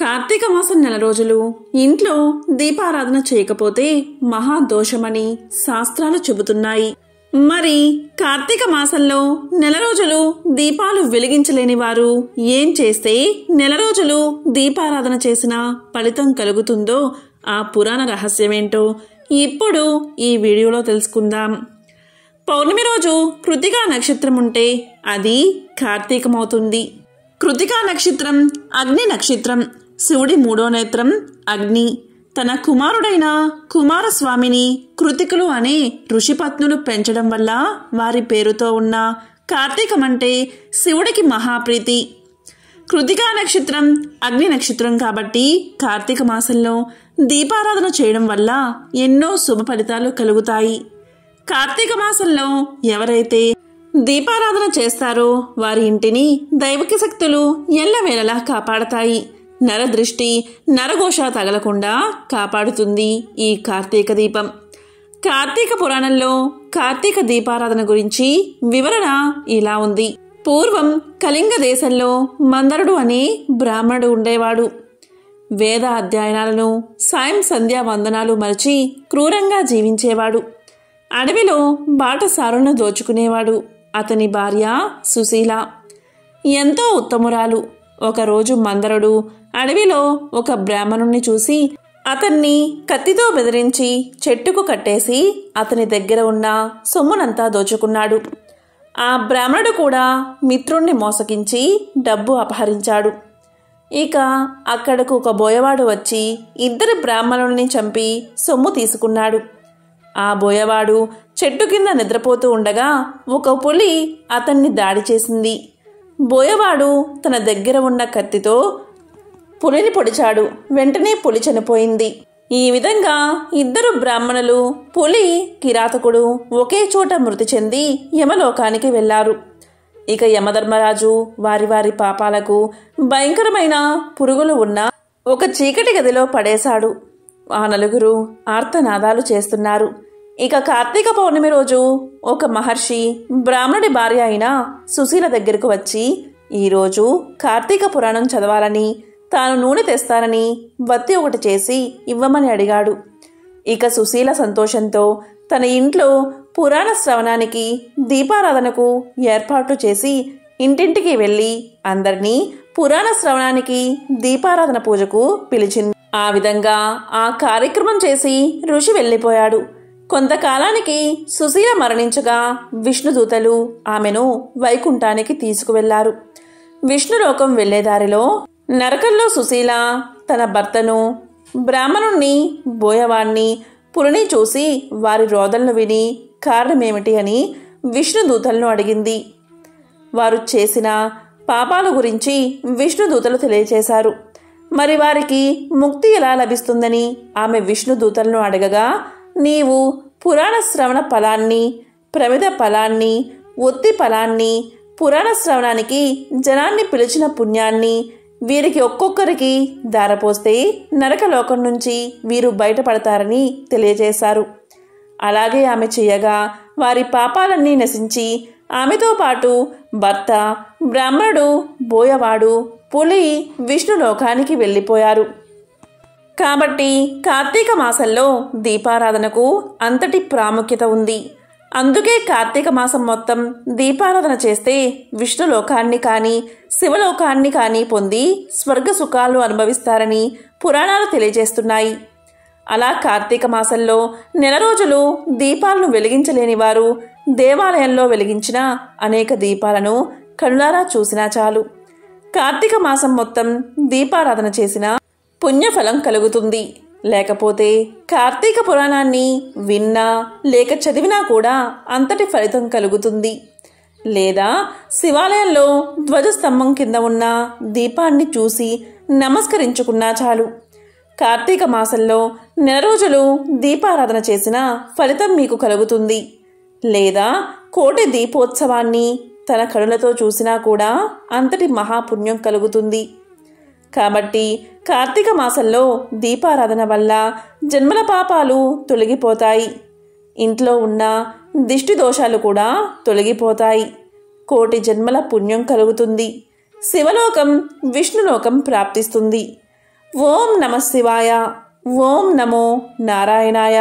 కార్తీక మాసం నెల రోజులు ఇంట్లో దీపారాధన చేయకపోతే మహాదోషమని శాస్త్రాలు చెబుతున్నాయి మరి కార్తీక మాసంలో నెల రోజులు దీపాలు వెలిగించలేని వారు ఏం చేస్తే నెల రోజులు దీపారాధన చేసిన ఫలితం కలుగుతుందో ఆ పురాణ రహస్యమేంటో ఇప్పుడు ఈ వీడియోలో తెలుసుకుందాం పౌర్ణమి రోజు కృతికా నక్షత్రం ఉంటే అది కార్తీకమవుతుంది కృతికా నక్షత్రం అగ్ని నక్షత్రం శివుడి మూడో నేత్రం అగ్ని తన కుమారుడైన కుమారస్వామిని కృతికులు అనే ఋషిపత్నులు పెంచడం వల్ల వారి పేరుతో ఉన్న కార్తీకం అంటే శివుడికి మహాప్రీతి కృతికా నక్షత్రం అగ్ని నక్షత్రం కాబట్టి కార్తీక మాసంలో దీపారాధన చేయడం వల్ల ఎన్నో శుభ ఫలితాలు కలుగుతాయి కార్తీక మాసంలో ఎవరైతే దీపారాధన చేస్తారో వారి ఇంటిని దైవకి శక్తులు ఎల్లవేళలా కాపాడతాయి నరదృష్టి నరఘోష తగలకుండా కాపాడుతుంది ఈ కార్తీక దీపం కార్తీక పురాణంలో కార్తీక దీపారాధన గురించి వివరణ ఇలా ఉంది పూర్వం కళింగ దేశంలో మందరుడు అనే బ్రాహ్మణుడు ఉండేవాడు వేద అధ్యయనాలను సాయం సంధ్యా వందనాలు మరచి క్రూరంగా జీవించేవాడు అడవిలో బాటసారులను దోచుకునేవాడు అతని భార్య సుశీల ఎంతో ఉత్తమురాలు ఒకరోజు మందరుడు అడవిలో ఒక బ్రాహ్మణుణ్ణి చూసి అతన్ని కత్తితో బెదిరించి చెట్టుకు కట్టేసి అతని దగ్గర ఉన్న సొమ్మునంతా దోచుకున్నాడు ఆ బ్రాహ్మణుడు కూడా మిత్రుణ్ణి మోసగించి డబ్బు అపహరించాడు ఇక అక్కడకు ఒక బోయవాడు వచ్చి ఇద్దరు బ్రాహ్మణుల్ని చంపి సొమ్ము తీసుకున్నాడు ఆ బోయవాడు చెట్టు కింద నిద్రపోతూ ఉండగా ఒక పులి అతన్ని దాడి చేసింది బోయవాడు తన దగ్గర ఉన్న కత్తితో పులిని పొడిచాడు వెంటనే పులి చనిపోయింది ఈ విధంగా ఇద్దరు బ్రాహ్మణులు పులి కిరాతకుడు ఒకే చోట మృతి చెంది యమలోకానికి వెళ్లారు ఇక యమధర్మరాజు వారి వారి పాపాలకు భయంకరమైన పురుగులు ఉన్న ఒక చీకటి గదిలో పడేశాడు ఆ నలుగురు ఆర్తనాదాలు చేస్తున్నారు ఇక కార్తీక పౌర్ణమి రోజు ఒక మహర్షి బ్రాహ్మణుడి భార్య అయిన సుశీల దగ్గరకు వచ్చి ఈరోజు కార్తీక పురాణం చదవాలని తాను నూనె తెస్తానని వత్తి ఒకటి చేసి ఇవ్వమని అడిగాడు ఇక సుశీల సంతోషంతో తన ఇంట్లో పురాణ శ్రవణానికి దీపారాధనకు ఏర్పాట్లు చేసి ఇంటింటికి వెళ్ళి అందరినీ పురాణ శ్రవణానికి దీపారాధన పూజకు పిలిచింది ఆ విధంగా ఆ కార్యక్రమం చేసి ఋషి వెళ్ళిపోయాడు కొంతకాలానికి సుశీల మరణించగా విష్ణుదూతలు ఆమెను వైకుంఠానికి తీసుకువెళ్లారు విష్ణులోకం వెళ్లేదారిలో నరకంలో సుశీల తన భర్తను బ్రాహ్మణుణ్ణి బోయవాణ్ణి పురుణి చూసి వారి రోదలను విని కారణమేమిటి అని విష్ణుదూతలను అడిగింది వారు చేసిన పాపాల గురించి విష్ణుదూతలు తెలియచేశారు మరి వారికి ముక్తి ఎలా లభిస్తుందని ఆమె విష్ణుదూతలను అడగగా నీవు పురాణ శ్రవణ ఫలాన్ని ప్రమిద ఫలాన్ని ఒత్తి ఫలాన్ని పురాణ శ్రవణానికి జనాన్ని పిలిచిన పుణ్యాన్ని వీరికి ఒక్కొక్కరికి పోస్తే నరకలోకం నుంచి వీరు బయటపడతారని తెలియజేశారు అలాగే ఆమె చేయగా వారి పాపాలన్నీ నశించి ఆమెతో పాటు భర్త బ్రాహ్మణుడు బోయవాడు పులి విష్ణు లోకానికి వెళ్ళిపోయారు కాబట్టి కార్తీక మాసంలో దీపారాధనకు అంతటి ప్రాముఖ్యత ఉంది అందుకే కార్తీక మాసం మొత్తం దీపారాధన చేస్తే విష్ణులోకాన్ని కానీ శివలోకాన్ని కానీ పొంది స్వర్గ సుఖాలు అనుభవిస్తారని పురాణాలు తెలియజేస్తున్నాయి అలా కార్తీక మాసంలో నెల రోజులు దీపాలను వెలిగించలేని వారు దేవాలయంలో వెలిగించిన అనేక దీపాలను కనులారా చూసినా చాలు కార్తీక మాసం మొత్తం దీపారాధన చేసిన పుణ్యఫలం కలుగుతుంది లేకపోతే కార్తీక పురాణాన్ని విన్నా లేక చదివినా కూడా అంతటి ఫలితం కలుగుతుంది లేదా శివాలయంలో ధ్వజస్తంభం కింద ఉన్న దీపాన్ని చూసి నమస్కరించుకున్నా చాలు కార్తీక మాసంలో నెల రోజులు దీపారాధన చేసిన ఫలితం మీకు కలుగుతుంది లేదా కోటి దీపోత్సవాన్ని తన కనులతో చూసినా కూడా అంతటి మహాపుణ్యం కలుగుతుంది కాబట్టి కార్తీక మాసంలో దీపారాధన వల్ల జన్మల పాపాలు తొలగిపోతాయి ఇంట్లో ఉన్న దిష్టి దోషాలు కూడా తొలగిపోతాయి కోటి జన్మల పుణ్యం కలుగుతుంది శివలోకం విష్ణులోకం ప్రాప్తిస్తుంది ఓం నమ శివాయ ఓం నమో నారాయణాయ